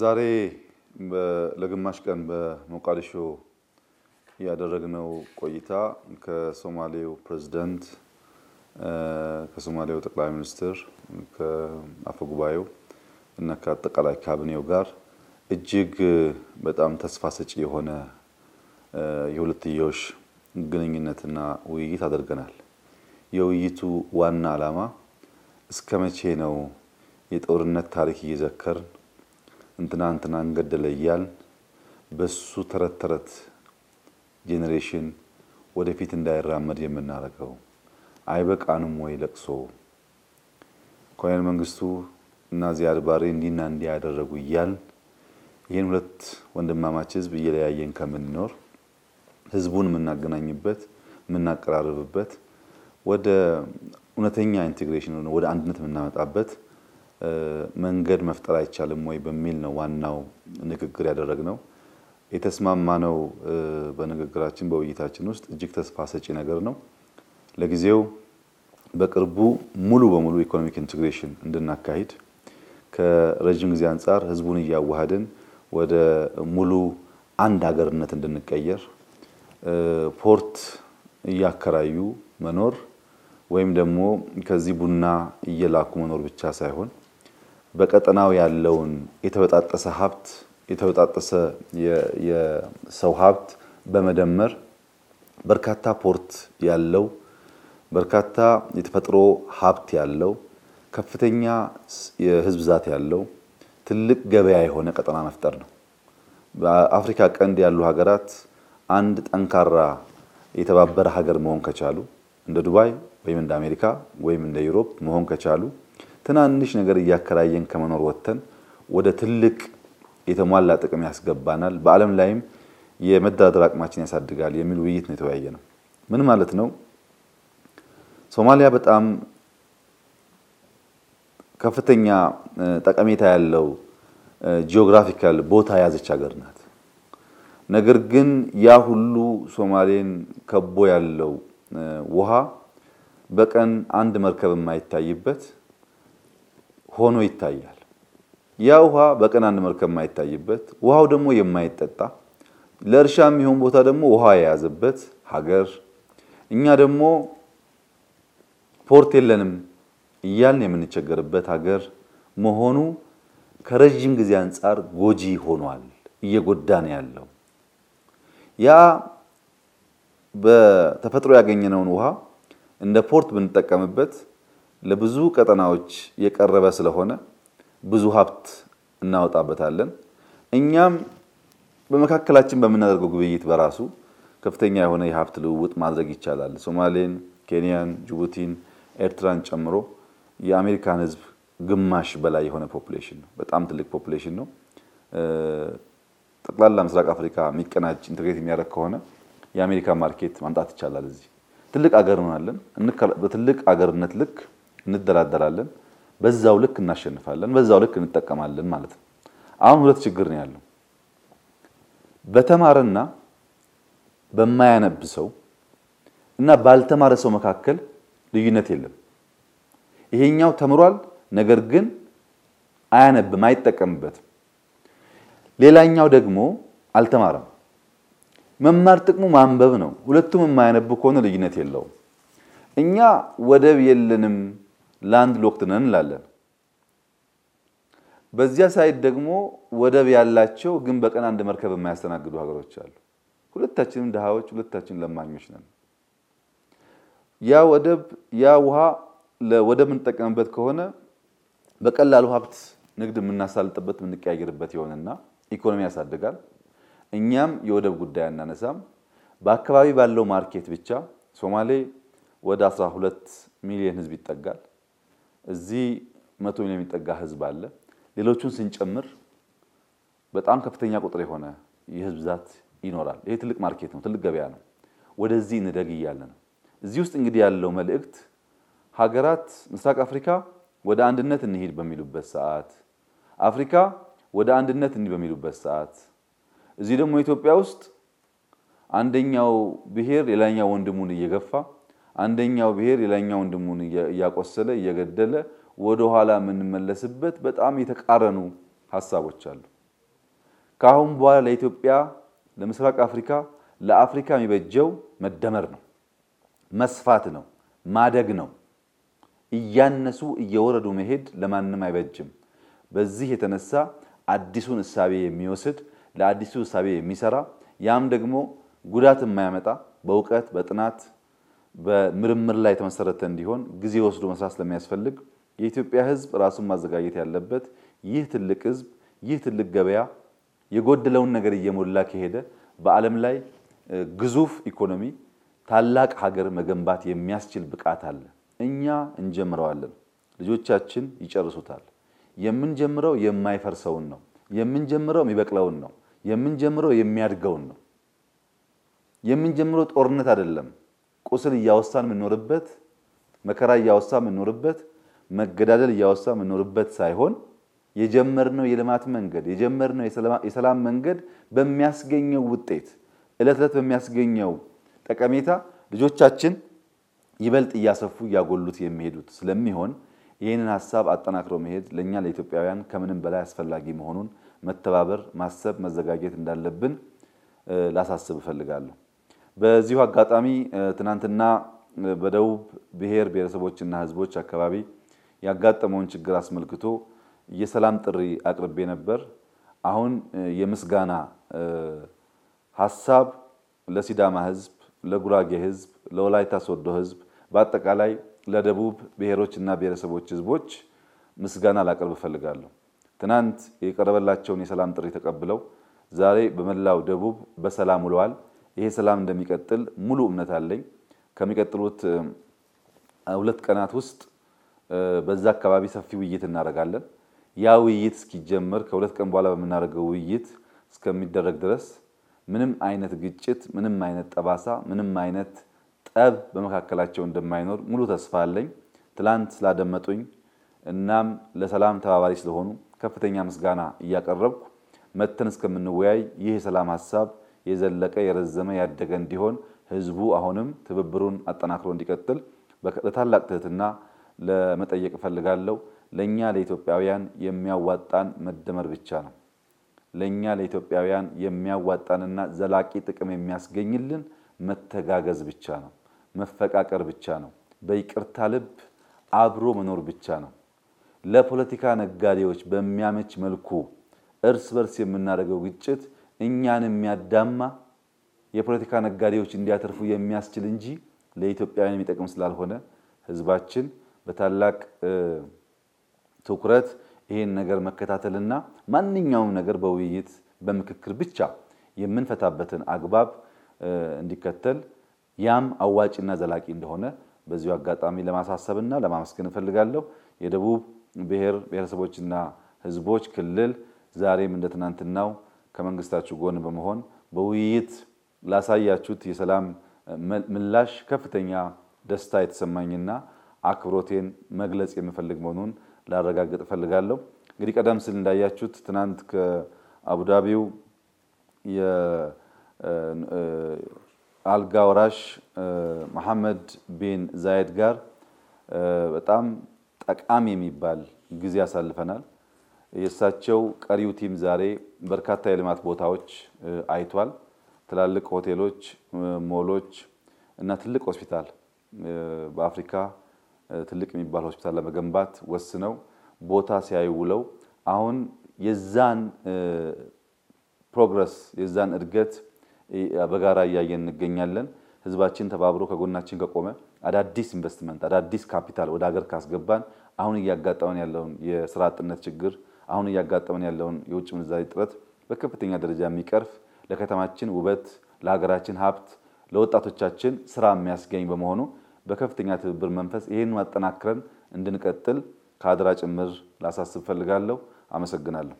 ዛሬ ለግማሽ ቀን በሞቃዲሾ ያደረግነው ቆይታ ከሶማሌው ፕሬዚደንት፣ ከሶማሌው ጠቅላይ ሚኒስትር፣ ከአፈ ጉባኤው እና ከአጠቃላይ ካቢኔው ጋር እጅግ በጣም ተስፋ ሰጪ የሆነ የሁለትዮሽ ግንኙነትና ውይይት አድርገናል። የውይይቱ ዋና ዓላማ እስከ መቼ ነው የጦርነት ታሪክ እየዘከርን እንትና እንትና እንገደለ እያል በሱ ተረት ተረት ጄኔሬሽን ወደፊት እንዳይራመድ የምናደርገው አይበቃንም ወይ? ለቅሶ ኮሎኔል መንግስቱ እና ዚያድ ባሬ እንዲና እንዲህ ያደረጉ እያል ይህን ሁለት ወንድማማች ህዝብ እየለያየን ከምንኖር ህዝቡን የምናገናኝበት የምናቀራርብበት ወደ እውነተኛ ኢንቴግሬሽን ወደ አንድነት የምናመጣበት መንገድ መፍጠር አይቻልም ወይ በሚል ነው ዋናው ንግግር ያደረግነው። የተስማማነው በንግግራችን በውይይታችን ውስጥ እጅግ ተስፋ ሰጪ ነገር ነው። ለጊዜው በቅርቡ ሙሉ በሙሉ ኢኮኖሚክ ኢንቴግሬሽን እንድናካሂድ ከረዥም ጊዜ አንጻር ህዝቡን እያዋሃድን ወደ ሙሉ አንድ ሀገርነት እንድንቀየር ፖርት እያከራዩ መኖር ወይም ደግሞ ከዚህ ቡና እየላኩ መኖር ብቻ ሳይሆን በቀጠናው ያለውን የተበጣጠሰ ሀብት የተበጣጠሰ የሰው ሀብት በመደመር በርካታ ፖርት ያለው በርካታ የተፈጥሮ ሀብት ያለው ከፍተኛ የህዝብ ብዛት ያለው ትልቅ ገበያ የሆነ ቀጠና መፍጠር ነው። በአፍሪካ ቀንድ ያሉ ሀገራት አንድ ጠንካራ የተባበረ ሀገር መሆን ከቻሉ እንደ ዱባይ ወይም እንደ አሜሪካ ወይም እንደ ዩሮፕ መሆን ከቻሉ ትናንሽ ነገር እያከራየን ከመኖር ወጥተን ወደ ትልቅ የተሟላ ጥቅም ያስገባናል፣ በዓለም ላይም የመደራደር አቅማችን ያሳድጋል የሚል ውይይት ነው የተወያየ ነው። ምን ማለት ነው? ሶማሊያ በጣም ከፍተኛ ጠቀሜታ ያለው ጂኦግራፊካል ቦታ የያዘች ሀገር ናት። ነገር ግን ያ ሁሉ ሶማሌን ከቦ ያለው ውሃ በቀን አንድ መርከብ የማይታይበት ሆኖ ይታያል። ያ ውሃ በቀን አንድ መልክ የማይታይበት ውሃው ደግሞ የማይጠጣ ለእርሻ የሚሆን ቦታ ደግሞ ውሃ የያዘበት ሀገር እኛ ደግሞ ፖርት የለንም እያልን የምንቸገርበት ሀገር መሆኑ ከረዥም ጊዜ አንጻር ጎጂ ሆኗል፣ እየጎዳን ያለው ያ በተፈጥሮ ያገኘነውን ውሃ እንደ ፖርት ብንጠቀምበት ለብዙ ቀጠናዎች የቀረበ ስለሆነ ብዙ ሀብት እናወጣበታለን። እኛም በመካከላችን በምናደርገው ግብይት በራሱ ከፍተኛ የሆነ የሀብት ልውውጥ ማድረግ ይቻላል። ሶማሌን፣ ኬንያን፣ ጅቡቲን፣ ኤርትራን ጨምሮ የአሜሪካን ህዝብ ግማሽ በላይ የሆነ ፖፕሌሽን ነው። በጣም ትልቅ ፖፕሌሽን ነው። ጠቅላላ ምስራቅ አፍሪካ የሚቀናጅ ኢንትግሬት የሚያደርግ ከሆነ የአሜሪካ ማርኬት ማምጣት ይቻላል። እዚህ ትልቅ አገር እንሆናለን። በትልቅ አገርነት ልክ እንደራደራለን፣ በዛው ልክ እናሸንፋለን፣ በዛው ልክ እንጠቀማለን ማለት ነው። አሁን ሁለት ችግር ነው ያለው። በተማረና በማያነብ ሰው እና ባልተማረ ሰው መካከል ልዩነት የለም። ይሄኛው ተምሯል፣ ነገር ግን አያነብም፣ አይጠቀምበትም። ሌላኛው ደግሞ አልተማረም። መማር ጥቅሙ ማንበብ ነው። ሁለቱም የማያነብ ከሆነ ልዩነት የለውም። እኛ ወደብ የለንም ላንድ ሎክድ ነን እንላለን። በዚያ ሳይድ ደግሞ ወደብ ያላቸው ግን በቀን አንድ መርከብ የማያስተናግዱ ሀገሮች አሉ። ሁለታችንም ድሃዎች፣ ሁለታችን ለማኞች ነን። ያ ወደብ ያ ውሃ ለወደብ የምንጠቀምበት ከሆነ በቀላሉ ሀብት ንግድ የምናሳልጥበት የምንቀያየርበት ይሆንና ኢኮኖሚ ያሳድጋል። እኛም የወደብ ጉዳይ አናነሳም። በአካባቢ ባለው ማርኬት ብቻ ሶማሌ ወደ 12 ሚሊዮን ህዝብ ይጠጋል። እዚህ መቶ ሚሊዮን የሚጠጋ ህዝብ አለ። ሌሎቹን ስንጨምር በጣም ከፍተኛ ቁጥር የሆነ የህዝብ ብዛት ይኖራል። ይሄ ትልቅ ማርኬት ነው፣ ትልቅ ገበያ ነው። ወደዚህ እንደግ እያለ ነው። እዚህ ውስጥ እንግዲህ ያለው መልእክት ሀገራት ምስራቅ አፍሪካ ወደ አንድነት እንሄድ በሚሉበት ሰዓት፣ አፍሪካ ወደ አንድነት እንሂድ በሚሉበት ሰዓት፣ እዚህ ደግሞ ኢትዮጵያ ውስጥ አንደኛው ብሔር ሌላኛው ወንድሙን እየገፋ አንደኛው ብሔር ሌላኛው ወንድሙን እያቆሰለ እየገደለ ወደኋላ የምንመለስበት በጣም የተቃረኑ ሀሳቦች አሉ። ከአሁን በኋላ ለኢትዮጵያ፣ ለምስራቅ አፍሪካ፣ ለአፍሪካ የሚበጀው መደመር ነው፣ መስፋት ነው፣ ማደግ ነው። እያነሱ እየወረዱ መሄድ ለማንም አይበጅም። በዚህ የተነሳ አዲሱን እሳቤ የሚወስድ ለአዲሱ እሳቤ የሚሰራ ያም ደግሞ ጉዳት የማያመጣ በእውቀት በጥናት በምርምር ላይ የተመሰረተ እንዲሆን ጊዜ ወስዶ መስራት ስለሚያስፈልግ የኢትዮጵያ ሕዝብ ራሱን ማዘጋጀት ያለበት ይህ ትልቅ ሕዝብ ይህ ትልቅ ገበያ የጎደለውን ነገር እየሞላ ከሄደ በዓለም ላይ ግዙፍ ኢኮኖሚ ታላቅ ሀገር መገንባት የሚያስችል ብቃት አለ። እኛ እንጀምረዋለን፣ ልጆቻችን ይጨርሱታል። የምንጀምረው የማይፈርሰውን ነው። የምንጀምረው የሚበቅለውን ነው። የምንጀምረው የሚያድገውን ነው። የምንጀምረው ጦርነት አይደለም። ቁስል እያወሳን የምንኖርበት መከራ እያወሳ የምንኖርበት መገዳደል እያወሳ የምንኖርበት ሳይሆን የጀመርነው የልማት መንገድ የጀመርነው የሰላም መንገድ በሚያስገኘው ውጤት እለት እለት በሚያስገኘው ጠቀሜታ ልጆቻችን ይበልጥ እያሰፉ እያጎሉት የሚሄዱት ስለሚሆን ይህንን ሀሳብ አጠናክሮ መሄድ ለእኛ ለኢትዮጵያውያን ከምንም በላይ አስፈላጊ መሆኑን መተባበር፣ ማሰብ፣ መዘጋጀት እንዳለብን ላሳስብ እፈልጋለሁ። በዚሁ አጋጣሚ ትናንትና በደቡብ ብሔር ብሔረሰቦችና ሕዝቦች አካባቢ ያጋጠመውን ችግር አስመልክቶ የሰላም ጥሪ አቅርቤ ነበር። አሁን የምስጋና ሀሳብ ለሲዳማ ሕዝብ፣ ለጉራጌ ሕዝብ፣ ለወላይታ ሶዶ ሕዝብ በአጠቃላይ ለደቡብ ብሔሮች እና ብሔረሰቦች ሕዝቦች ምስጋና ላቀርብ እፈልጋለሁ። ትናንት የቀረበላቸውን የሰላም ጥሪ ተቀብለው ዛሬ በመላው ደቡብ በሰላም ውለዋል። ይሄ ሰላም እንደሚቀጥል ሙሉ እምነት አለኝ። ከሚቀጥሉት ሁለት ቀናት ውስጥ በዛ አካባቢ ሰፊ ውይይት እናደርጋለን። ያ ውይይት እስኪጀመር ከሁለት ቀን በኋላ በምናደርገው ውይይት እስከሚደረግ ድረስ ምንም አይነት ግጭት፣ ምንም አይነት ጠባሳ፣ ምንም አይነት ጠብ በመካከላቸው እንደማይኖር ሙሉ ተስፋ አለኝ። ትላንት ስላደመጡኝ እናም ለሰላም ተባባሪ ስለሆኑ ከፍተኛ ምስጋና እያቀረብኩ መተን እስከምንወያይ ይህ የሰላም ሀሳብ የዘለቀ የረዘመ ያደገ እንዲሆን ህዝቡ አሁንም ትብብሩን አጠናክሮ እንዲቀጥል በታላቅ ትህትና ለመጠየቅ እፈልጋለሁ። ለእኛ ለኢትዮጵያውያን የሚያዋጣን መደመር ብቻ ነው። ለእኛ ለኢትዮጵያውያን የሚያዋጣንና ዘላቂ ጥቅም የሚያስገኝልን መተጋገዝ ብቻ ነው፣ መፈቃቀር ብቻ ነው፣ በይቅርታ ልብ አብሮ መኖር ብቻ ነው። ለፖለቲካ ነጋዴዎች በሚያመች መልኩ እርስ በርስ የምናደርገው ግጭት እኛን የሚያዳማ የፖለቲካ ነጋዴዎች እንዲያተርፉ የሚያስችል እንጂ ለኢትዮጵያውያን የሚጠቅም ስላልሆነ ህዝባችን በታላቅ ትኩረት ይህን ነገር መከታተልና ማንኛውም ነገር በውይይት በምክክር ብቻ የምንፈታበትን አግባብ እንዲከተል ያም አዋጭና ዘላቂ እንደሆነ በዚሁ አጋጣሚ ለማሳሰብና ለማመስገን እፈልጋለሁ። የደቡብ ብሔር ብሔረሰቦችና ህዝቦች ክልል ዛሬም እንደትናንትናው ከመንግስታችሁ ጎን በመሆን በውይይት ላሳያችሁት የሰላም ምላሽ ከፍተኛ ደስታ የተሰማኝና አክብሮቴን መግለጽ የምፈልግ መሆኑን ላረጋግጥ እፈልጋለሁ። እንግዲህ ቀደም ሲል እንዳያችሁት ትናንት ከአቡዳቢው የአልጋ ወራሽ መሐመድ ቢን ዛይድ ጋር በጣም ጠቃሚ የሚባል ጊዜ አሳልፈናል። የእሳቸው ቀሪው ቲም ዛሬ በርካታ የልማት ቦታዎች አይቷል። ትላልቅ ሆቴሎች፣ ሞሎች እና ትልቅ ሆስፒታል በአፍሪካ ትልቅ የሚባል ሆስፒታል ለመገንባት ወስነው ቦታ ሲያዩ ውለው አሁን የዛን ፕሮግረስ የዛን እድገት በጋራ እያየን እንገኛለን። ህዝባችን ተባብሮ ከጎናችን ከቆመ አዳዲስ ኢንቨስትመንት አዳዲስ ካፒታል ወደ ሀገር ካስገባን አሁን እያጋጠመን ያለውን የስራ አጥነት ችግር አሁን እያጋጠመን ያለውን የውጭ ምንዛሪ ጥረት በከፍተኛ ደረጃ የሚቀርፍ ለከተማችን ውበት፣ ለሀገራችን ሀብት፣ ለወጣቶቻችን ስራ የሚያስገኝ በመሆኑ በከፍተኛ ትብብር መንፈስ ይህን ማጠናክረን እንድንቀጥል ከአደራ ጭምር ላሳስብ ፈልጋለሁ። አመሰግናለሁ።